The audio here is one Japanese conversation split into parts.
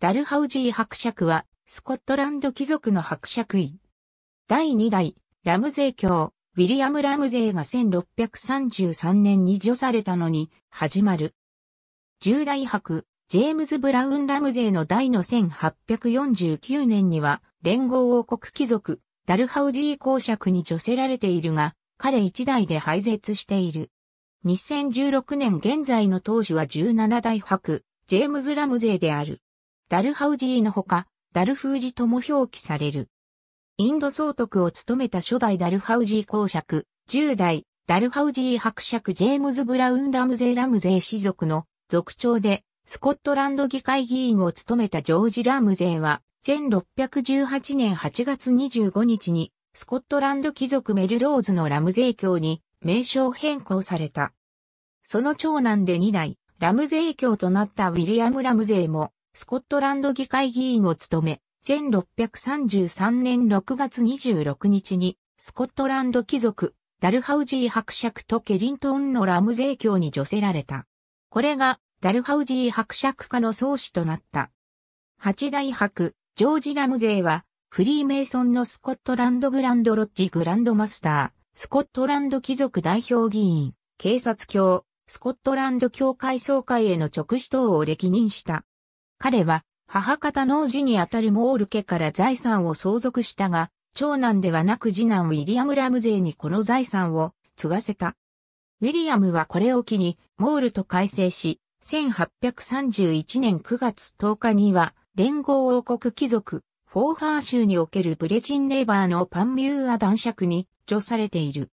ダルハウジー伯爵は、スコットランド貴族の伯爵位。第2代、ラムゼー教、ウィリアム・ラムゼーが1633年に除されたのに、始まる。10代伯、ジェームズ・ブラウン・ラムゼーの代の1849年には、連合王国貴族、ダルハウジー公爵に除せられているが、彼一代で廃絶している。2016年現在の当主は17代伯、ジェームズ・ラムゼーである。ダルハウジーのほか、ダルフージとも表記される。インド総督を務めた初代ダルハウジー公爵、10代、ダルハウジー伯爵ジェームズ・ブラウン・ラムゼー・ラムゼー氏族の族長で、スコットランド議会議員を務めたジョージ・ラムゼーは、1618年8月25日に、スコットランド貴族メルローズのラムゼー教に名称変更された。その長男で2代、ラムゼー教となったウィリアム・ラムゼーも、スコットランド議会議員を務め、1633年6月26日に、スコットランド貴族、ダルハウジー伯爵とケリントンのラム税教に助せられた。これが、ダルハウジー伯爵家の創始となった。八大伯、ジョージ・ラムゼーは、フリーメイソンのスコットランドグランドロッジグランドマスター、スコットランド貴族代表議員、警察教、スコットランド教会総会への直使等を歴任した。彼は母方の王子にあたるモール家から財産を相続したが、長男ではなく次男ウィリアム・ラムゼーにこの財産を継がせた。ウィリアムはこれを機にモールと改正し、1831年9月10日には連合王国貴族、フォーハー州におけるブレチンネーバーのパンミューア男爵に除されている。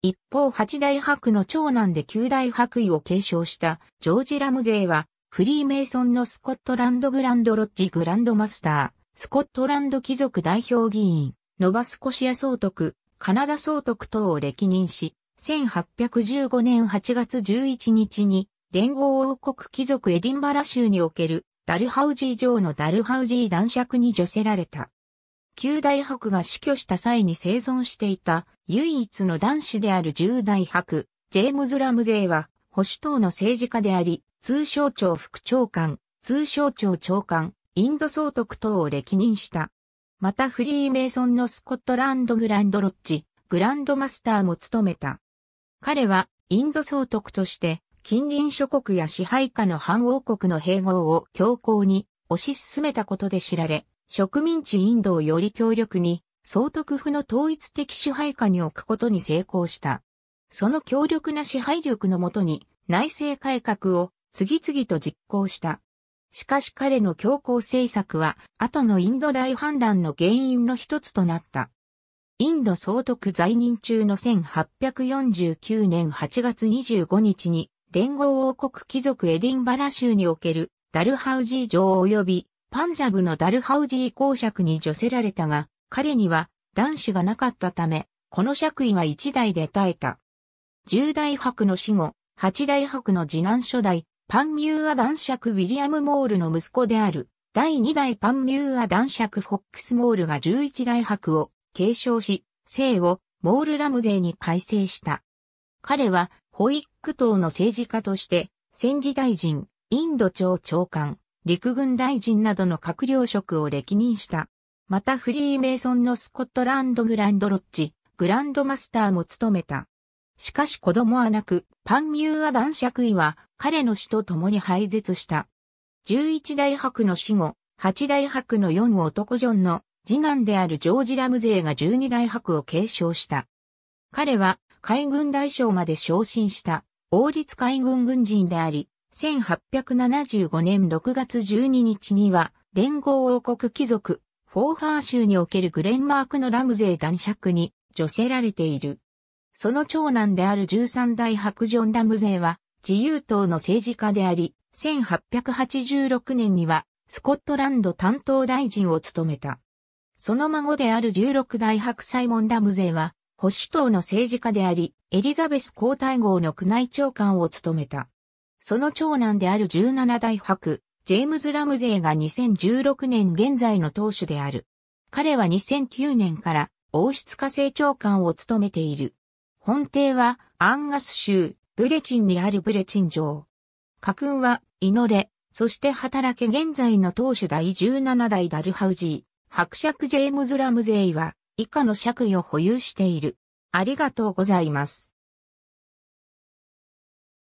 一方八大白の長男で九大白衣を継承したジョージ・ラムゼーはフリーメイソンのスコットランドグランドロッジグランドマスター、スコットランド貴族代表議員、ノバスコシア総督、カナダ総督等を歴任し、1815年8月11日に、連合王国貴族エディンバラ州における、ダルハウジー城のダルハウジー男爵に除せられた。旧大博が死去した際に生存していた唯一の男子である十大代ジェームズ・ラムゼーは保守党の政治家であり、通商庁副長官、通商庁長官、インド総督等を歴任した。またフリーメイソンのスコットランドグランドロッジ、グランドマスターも務めた。彼はインド総督として近隣諸国や支配下の反王国の併合を強硬に推し進めたことで知られ、植民地インドをより強力に総督府の統一的支配下に置くことに成功した。その強力な支配力のもとに内政改革を次々と実行した。しかし彼の強硬政策は、後のインド大反乱の原因の一つとなった。インド総督在任中の1849年8月25日に、連合王国貴族エディンバラ州におけるダルハウジー城及びパンジャブのダルハウジー公爵に除せられたが、彼には男子がなかったため、この爵位は一代で耐えた。十代伯の死後、八代伯の次男初代、パンミューア男爵ウィリアム・モールの息子である、第2代パンミューア男爵フォックス・モールが11代伯を継承し、姓をモール・ラムゼーに改正した。彼は、ホイック党の政治家として、戦時大臣、インド庁長官、陸軍大臣などの閣僚職を歴任した。またフリーメイソンのスコットランドグランドロッジ、グランドマスターも務めた。しかし子供はなく、パンミューア男爵位は彼の死と共に廃絶した。11大伯の死後、8大伯の4男ジョンの次男であるジョージ・ラムゼーが12大伯を継承した。彼は海軍大将まで昇進した王立海軍軍人であり、1875年6月12日には連合王国貴族、フォーファー州におけるグレンマークのラムゼー男爵に助せられている。その長男である13代白ジョン・ラムゼーは自由党の政治家であり、1886年にはスコットランド担当大臣を務めた。その孫である16代白サイモン・ラムゼーは保守党の政治家であり、エリザベス皇太后の宮内長官を務めた。その長男である17代白、ジェームズ・ラムゼーが2016年現在の党首である。彼は2009年から王室家政長官を務めている。本邸はアンガス州ブレチンにあるブレチン城。家訓は祈れ、そして働け現在の当主第17代ダルハウジー、伯爵ジェームズ・ラムゼイは以下の爵位を保有している。ありがとうございます。